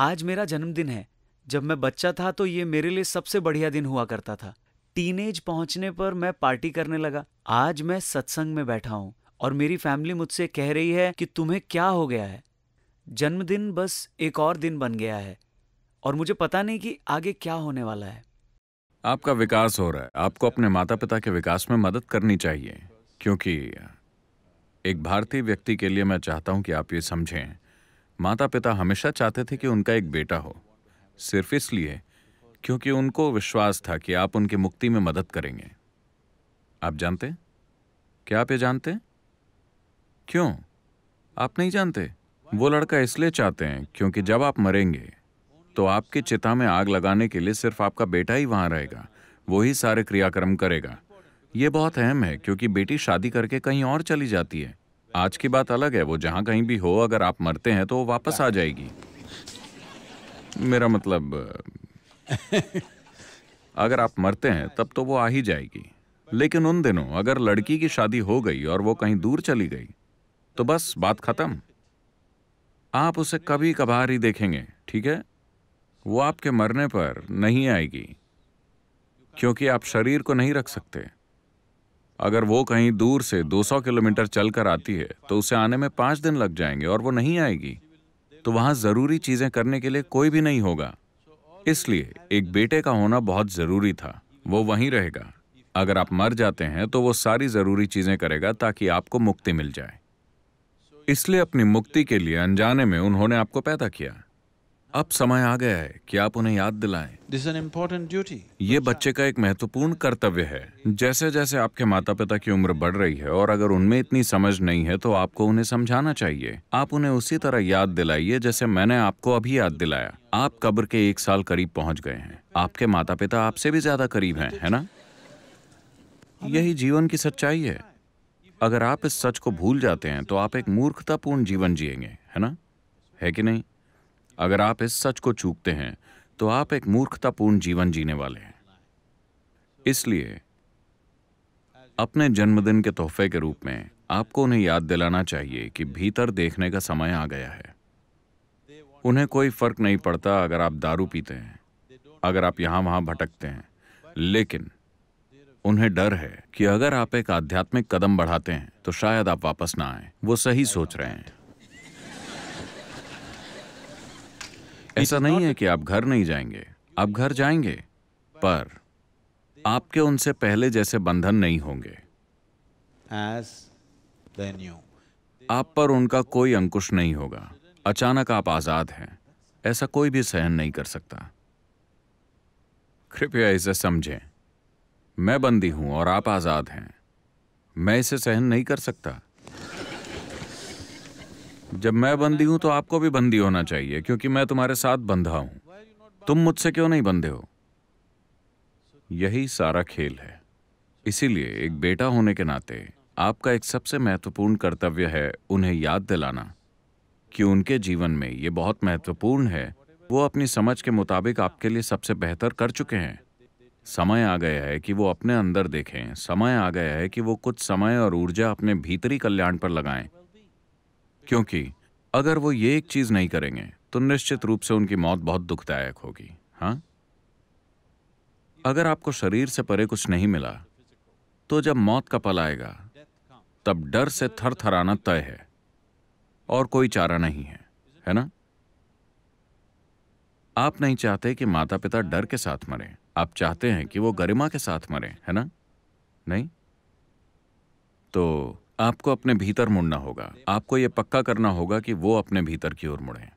आज मेरा जन्मदिन है जब मैं बच्चा था तो ये मेरे लिए सबसे बढ़िया दिन हुआ करता था टीनेज पहुंचने पर मैं पार्टी करने लगा आज मैं सत्संग में बैठा हूं और मेरी फैमिली मुझसे कह रही है कि तुम्हें क्या हो गया है जन्मदिन बस एक और दिन बन गया है और मुझे पता नहीं कि आगे क्या होने वाला है आपका विकास हो रहा है आपको अपने माता पिता के विकास में मदद करनी चाहिए क्योंकि एक भारतीय व्यक्ति के लिए मैं चाहता हूं कि आप ये समझें माता पिता हमेशा चाहते थे कि उनका एक बेटा हो सिर्फ इसलिए क्योंकि उनको विश्वास था कि आप उनकी मुक्ति में मदद करेंगे आप जानते क्या आप ये जानते क्यों आप नहीं जानते वो लड़का इसलिए चाहते हैं क्योंकि जब आप मरेंगे तो आपकी चिता में आग लगाने के लिए सिर्फ आपका बेटा ही वहां रहेगा वो ही सारे क्रियाक्रम करेगा ये बहुत अहम है क्योंकि बेटी शादी करके कहीं और चली जाती है आज की बात अलग है वो जहाँ कहीं भी हो अगर आप मरते हैं तो वो वापस आ जाएगी मेरा मतलब अगर आप मरते हैं तब तो वो आ ही जाएगी लेकिन उन दिनों अगर लड़की की शादी हो गई और वो कहीं दूर चली गई तो बस बात खत्म आप उसे कभी कभार ही देखेंगे ठीक है वो आपके मरने पर नहीं आएगी क्योंकि आप शरीर को नहीं रख सकते अगर वो कहीं दूर से 200 किलोमीटर चलकर आती है तो उसे आने में पाँच दिन लग जाएंगे और वो नहीं आएगी तो वहाँ ज़रूरी चीज़ें करने के लिए कोई भी नहीं होगा इसलिए एक बेटे का होना बहुत ज़रूरी था वो वहीं रहेगा अगर आप मर जाते हैं तो वो सारी ज़रूरी चीज़ें करेगा ताकि आपको मुक्ति मिल जाए इसलिए अपनी मुक्ति के लिए अनजाने में उन्होंने आपको पैदा किया अब समय आ गया है कि आप उन्हें याद दिलाएं। दिस एन इम्पोर्टेंट ड्यूटी ये बच्चे का एक महत्वपूर्ण कर्तव्य है जैसे जैसे आपके माता पिता की उम्र बढ़ रही है और अगर उनमें इतनी समझ नहीं है तो आपको उन्हें समझाना चाहिए आप उन्हें उसी तरह याद दिलाइए जैसे मैंने आपको अभी याद दिलाया आप कब्र के एक साल करीब पहुँच गए हैं आपके माता पिता आपसे भी ज्यादा करीब है, है ना यही जीवन की सच्चाई है अगर आप इस सच को भूल जाते हैं तो आप एक मूर्खतापूर्ण जीवन जिएंगे है ना है कि नहीं अगर आप इस सच को चूकते हैं तो आप एक मूर्खतापूर्ण जीवन जीने वाले हैं इसलिए अपने जन्मदिन के तोहफे के रूप में आपको उन्हें याद दिलाना चाहिए कि भीतर देखने का समय आ गया है उन्हें कोई फर्क नहीं पड़ता अगर आप दारू पीते हैं अगर आप यहां वहां भटकते हैं लेकिन उन्हें डर है कि अगर आप एक आध्यात्मिक कदम बढ़ाते हैं तो शायद आप वापस ना आए वो सही सोच रहे हैं ऐसा नहीं है कि आप घर नहीं जाएंगे आप घर जाएंगे पर आपके उनसे पहले जैसे बंधन नहीं होंगे आप पर उनका कोई अंकुश नहीं होगा अचानक आप आजाद हैं ऐसा कोई भी सहन नहीं कर सकता कृपया इसे समझें मैं बंदी हूं और आप आजाद हैं मैं इसे सहन नहीं कर सकता जब मैं बंदी हूं तो आपको भी बंदी होना चाहिए क्योंकि मैं तुम्हारे साथ बंधा हूं तुम मुझसे क्यों नहीं बंधे हो यही सारा खेल है इसीलिए एक बेटा होने के नाते आपका एक सबसे महत्वपूर्ण कर्तव्य है उन्हें याद दिलाना कि उनके जीवन में ये बहुत महत्वपूर्ण है वो अपनी समझ के मुताबिक आपके लिए सबसे बेहतर कर चुके हैं समय आ गया है कि वो अपने अंदर देखें समय आ गया है कि वो कुछ समय और ऊर्जा अपने भीतरी कल्याण पर लगाएं क्योंकि अगर वो ये एक चीज नहीं करेंगे तो निश्चित रूप से उनकी मौत बहुत दुखदायक होगी हाँ अगर आपको शरीर से परे कुछ नहीं मिला तो जब मौत का पल आएगा तब डर से थर थराना तय है और कोई चारा नहीं है है ना आप नहीं चाहते कि माता पिता डर के साथ मरे आप चाहते हैं कि वो गरिमा के साथ मरे है ना नहीं तो आपको अपने भीतर मुड़ना होगा आपको ये पक्का करना होगा कि वो अपने भीतर की ओर मुड़ें